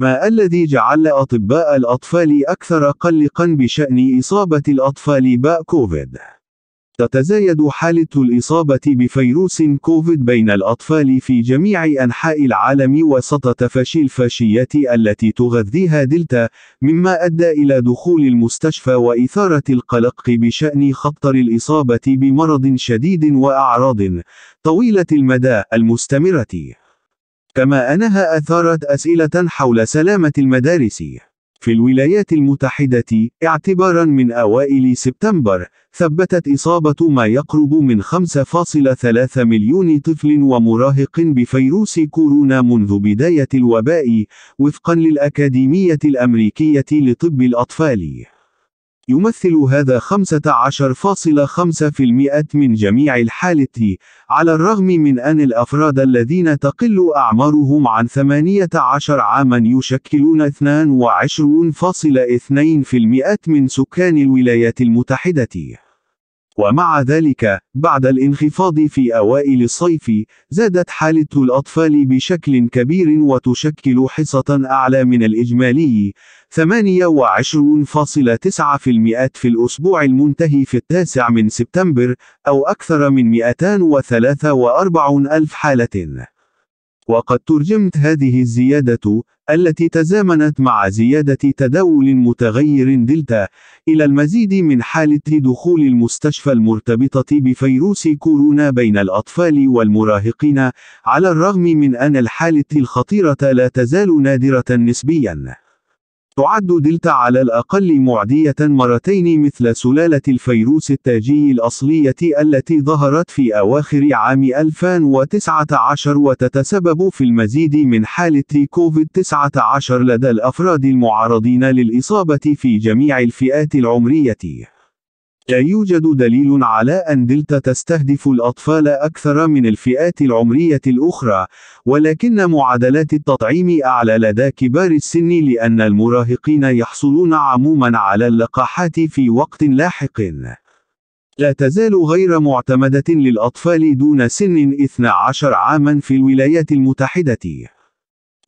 ما الذي جعل أطباء الأطفال أكثر قلقا بشأن إصابة الأطفال باء كوفيد؟ تتزايد حالة الإصابة بفيروس كوفيد بين الأطفال في جميع أنحاء العالم وسط تفشي الفاشيات التي تغذيها دلتا، مما أدى إلى دخول المستشفى وإثارة القلق بشأن خطر الإصابة بمرض شديد وأعراض طويلة المدى المستمرة. كما أنها أثارت أسئلة حول سلامة المدارس في الولايات المتحدة اعتبارا من أوائل سبتمبر ثبتت إصابة ما يقرب من 5.3 مليون طفل ومراهق بفيروس كورونا منذ بداية الوباء وفقا للأكاديمية الأمريكية لطب الأطفال يمثل هذا 15.5% من جميع الحالة، على الرغم من أن الأفراد الذين تقل أعمارهم عن 18 عامًا يشكلون 22.2% من سكان الولايات المتحدة. ومع ذلك، بعد الانخفاض في أوائل الصيف، زادت حالة الأطفال بشكل كبير وتشكل حصة أعلى من الإجمالي 28.9% في الأسبوع المنتهي في التاسع من سبتمبر أو أكثر من 243 ألف حالة وقد ترجمت هذه الزيادة التي تزامنت مع زيادة تداول متغير دلتا إلى المزيد من حالة دخول المستشفى المرتبطة بفيروس كورونا بين الأطفال والمراهقين على الرغم من أن الحالة الخطيرة لا تزال نادرة نسبياً تعد دلتا على الأقل معدية مرتين مثل سلالة الفيروس التاجي الأصلية التي ظهرت في أواخر عام 2019 وتتسبب في المزيد من حالة كوفيد-19 لدى الأفراد المعرضين للإصابة في جميع الفئات العمرية. لا يوجد دليل على أن دلتا تستهدف الأطفال أكثر من الفئات العمرية الأخرى، ولكن معادلات التطعيم أعلى لدى كبار السن لأن المراهقين يحصلون عمومًا على اللقاحات في وقت لاحق. لا تزال غير معتمدة للأطفال دون سن 12 عامًا في الولايات المتحدة.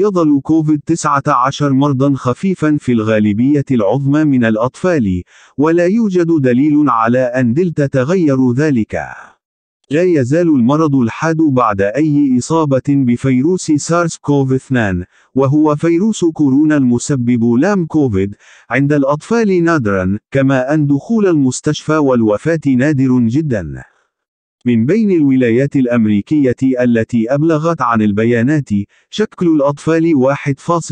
يظل كوفيد-19 مرضا خفيفا في الغالبية العظمى من الأطفال، ولا يوجد دليل على أن دلتا تغير ذلك. لا يزال المرض الحاد بعد أي إصابة بفيروس سارس كوف 2 وهو فيروس كورونا المسبب لام كوفيد عند الأطفال نادرا كما أن دخول المستشفى والوفاة نادر جدا من بين الولايات الأمريكية التي أبلغت عن البيانات، شكل الأطفال 1.6%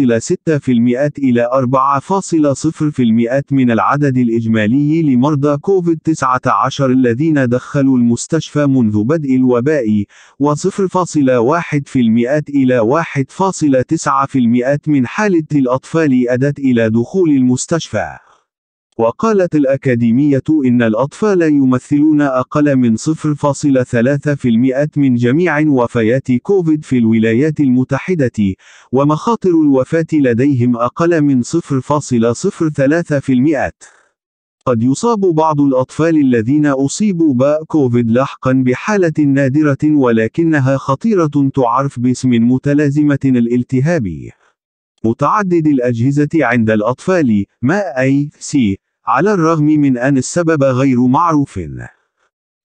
إلى 4.0% من العدد الإجمالي لمرضى كوفيد-19 الذين دخلوا المستشفى منذ بدء الوباء، و0.1% إلى 1.9% من حالة الأطفال أدت إلى دخول المستشفى. وقالت الأكاديمية إن الأطفال يمثلون أقل من 0.3% من جميع وفيات كوفيد في الولايات المتحدة، ومخاطر الوفاة لديهم أقل من 0.03%. قد يصاب بعض الأطفال الذين أصيبوا باء كوفيد لاحقا بحالة نادرة ولكنها خطيرة تعرف باسم متلازمة الالتهابي. متعدد الأجهزة عند الأطفال ما أي سي على الرغم من أن السبب غير معروف.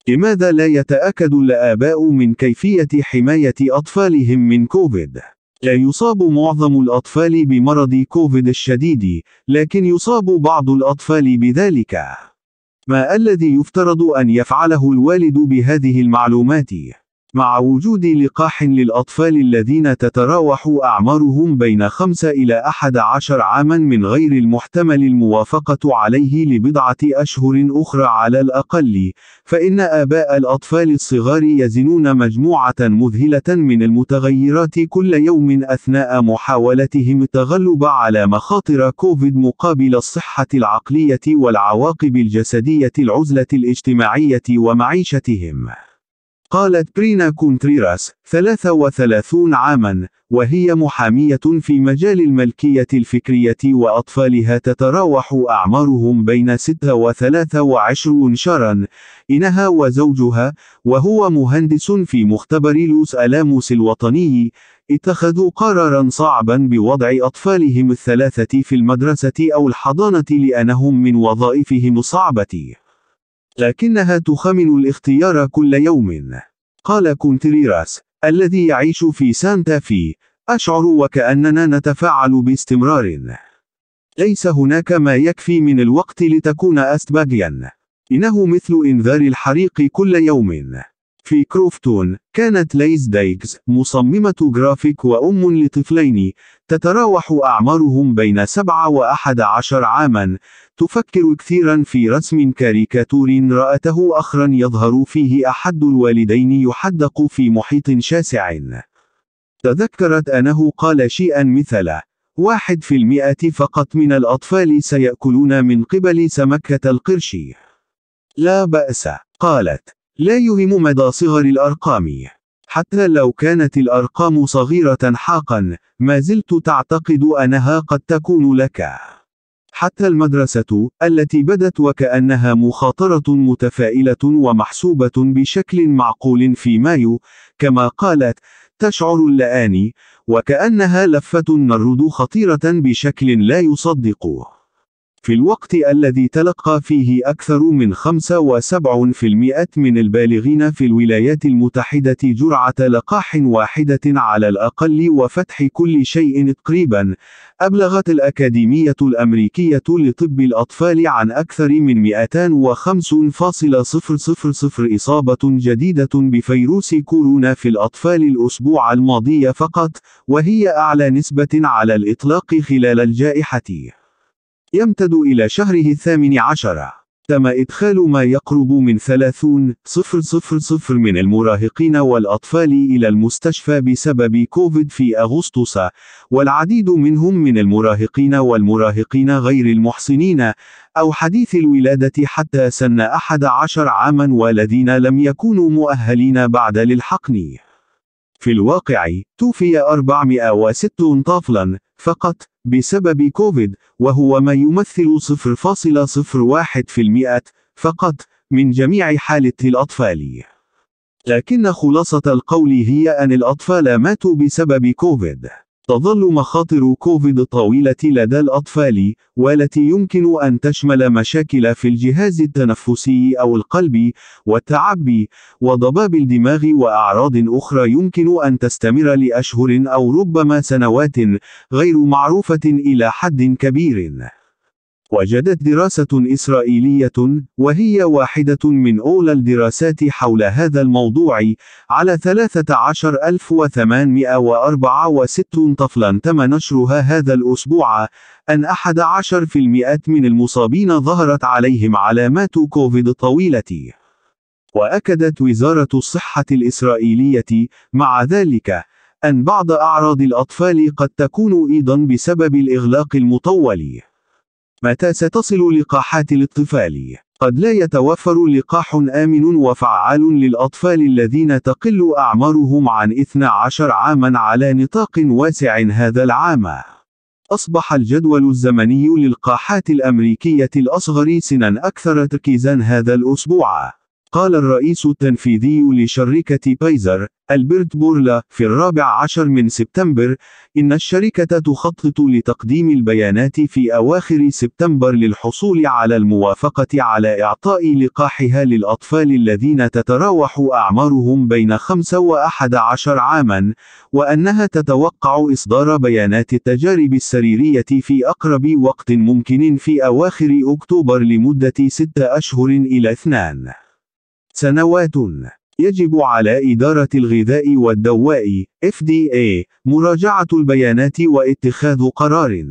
لماذا لا يتأكد الآباء من كيفية حماية أطفالهم من كوفيد؟ لا يصاب معظم الأطفال بمرض كوفيد الشديد، لكن يصاب بعض الأطفال بذلك. ما الذي يفترض أن يفعله الوالد بهذه المعلومات؟ مع وجود لقاح للأطفال الذين تتراوح أعمارهم بين 5 إلى 11 عاما من غير المحتمل الموافقة عليه لبضعة أشهر أخرى على الأقل، فإن آباء الأطفال الصغار يزنون مجموعة مذهلة من المتغيرات كل يوم أثناء محاولتهم التغلب على مخاطر كوفيد مقابل الصحة العقلية والعواقب الجسدية العزلة الاجتماعية ومعيشتهم. قالت برينا كونتريراس 33 عاما وهي محامية في مجال الملكية الفكرية وأطفالها تتراوح أعمارهم بين 6 و 23 شهرا إنها وزوجها وهو مهندس في مختبر لوس ألاموس الوطني اتخذوا قرارا صعبا بوضع أطفالهم الثلاثة في المدرسة أو الحضانة لأنهم من وظائفهم الصعبة لكنها تخمن الاختيار كل يوم. قال كونتريراس الذي يعيش في سانتا في أشعر وكأننا نتفاعل باستمرار. ليس هناك ما يكفي من الوقت لتكون أستباغيا إنه مثل إنذار الحريق كل يوم. في كروفتون، كانت ليز دايكز، مصممة جرافيك وأم لطفلين، تتراوح أعمارهم بين 7 و عشر عامًا، تفكر كثيرًا في رسم كاريكاتور رأته أخرًا يظهر فيه أحد الوالدين يحدق في محيط شاسع. تذكرت أنه قال شيئًا مثل: واحد في المئة فقط من الأطفال سيأكلون من قبل سمكة القرش. لا بأس، قالت. لا يهم مدى صغر الأرقام. حتى لو كانت الأرقام صغيرة حقا، ما زلت تعتقد أنها قد تكون لك. حتى المدرسة، التي بدت وكأنها مخاطرة متفائلة ومحسوبة بشكل معقول في مايو، كما قالت، تشعر اللآن، وكأنها لفة نرد خطيرة بشكل لا يصدقه. في الوقت الذي تلقى فيه أكثر من 75% من البالغين في الولايات المتحدة جرعة لقاح واحدة على الأقل وفتح كل شيء تقريبا، أبلغت الأكاديمية الأمريكية لطب الأطفال عن أكثر من 205.000 إصابة جديدة بفيروس كورونا في الأطفال الأسبوع الماضي فقط، وهي أعلى نسبة على الإطلاق خلال الجائحة. يمتد إلى شهره الثامن عشر تم إدخال ما يقرب من 30 صفر صفر صفر من المراهقين والأطفال إلى المستشفى بسبب كوفيد في أغسطس والعديد منهم من المراهقين والمراهقين غير المحصنين أو حديث الولادة حتى سن 11 عاما والذين لم يكونوا مؤهلين بعد للحقن في الواقع توفي 406 طفلا فقط بسبب كوفيد وهو ما يمثل 0.01% فقط من جميع حالة الأطفال لكن خلاصة القول هي أن الأطفال ماتوا بسبب كوفيد تظل مخاطر كوفيد طويلة لدى الأطفال، والتي يمكن أن تشمل مشاكل في الجهاز التنفسي أو القلب، والتعب، وضباب الدماغ وأعراض أخرى يمكن أن تستمر لأشهر أو ربما سنوات غير معروفة إلى حد كبير. وجدت دراسة إسرائيلية وهي واحدة من أولى الدراسات حول هذا الموضوع على 13864 طفلا تم نشرها هذا الأسبوع أن 11% من المصابين ظهرت عليهم علامات كوفيد طويلة وأكدت وزارة الصحة الإسرائيلية مع ذلك أن بعض أعراض الأطفال قد تكون أيضا بسبب الإغلاق المطول متى ستصل لقاحات الاطفال؟ قد لا يتوفر لقاح آمن وفعال للأطفال الذين تقل أعمارهم عن 12 عاما على نطاق واسع هذا العام. أصبح الجدول الزمني للقاحات الأمريكية الأصغر سنا أكثر تركيزا هذا الأسبوع. قال الرئيس التنفيذي لشركة بايزر، ألبرت بورلا، في الرابع عشر من سبتمبر، إن الشركة تخطط لتقديم البيانات في أواخر سبتمبر للحصول على الموافقة على إعطاء لقاحها للأطفال الذين تتراوح أعمارهم بين 5 و 11 عامًا، وأنها تتوقع إصدار بيانات التجارب السريرية في أقرب وقت ممكن في أواخر أكتوبر لمدة 6 أشهر إلى 2. سنوات يجب على إدارة الغذاء والدواء FDA مراجعة البيانات واتخاذ قرار.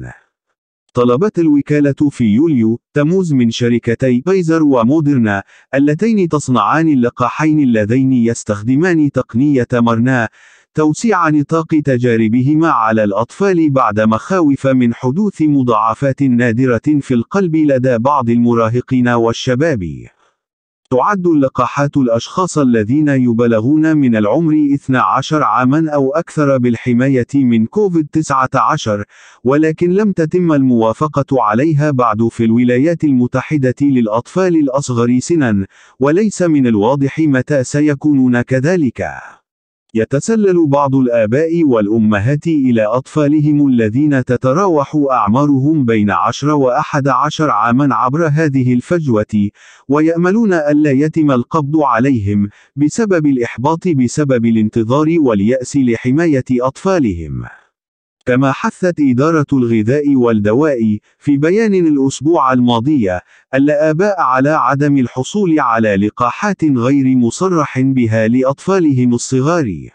طلبت الوكالة في يوليو تموز من شركتي بايزر ومودرنا اللتين تصنعان اللقاحين اللذين يستخدمان تقنية مرنا توسيع نطاق تجاربهما على الأطفال بعد مخاوف من حدوث مضاعفات نادرة في القلب لدى بعض المراهقين والشباب. تعد اللقاحات الأشخاص الذين يبلغون من العمر 12 عاما أو أكثر بالحماية من كوفيد-19 ولكن لم تتم الموافقة عليها بعد في الولايات المتحدة للأطفال الأصغر سنا وليس من الواضح متى سيكونون كذلك يتسلل بعض الآباء والأمهات إلى أطفالهم الذين تتراوح أعمارهم بين 10 وأحد عشر عاما عبر هذه الفجوة ويأملون ألا يتم القبض عليهم بسبب الإحباط بسبب الانتظار واليأس لحماية أطفالهم كما حثت إدارة الغذاء والدواء في بيان الأسبوع الماضية ألا آباء على عدم الحصول على لقاحات غير مصرح بها لأطفالهم الصغار